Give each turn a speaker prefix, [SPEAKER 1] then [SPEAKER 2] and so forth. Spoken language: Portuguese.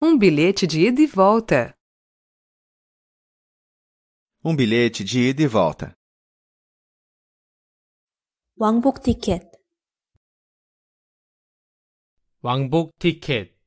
[SPEAKER 1] Um bilhete de ida e volta.
[SPEAKER 2] Um bilhete de ida e volta.
[SPEAKER 1] 왕복 티켓
[SPEAKER 2] 왕복 티켓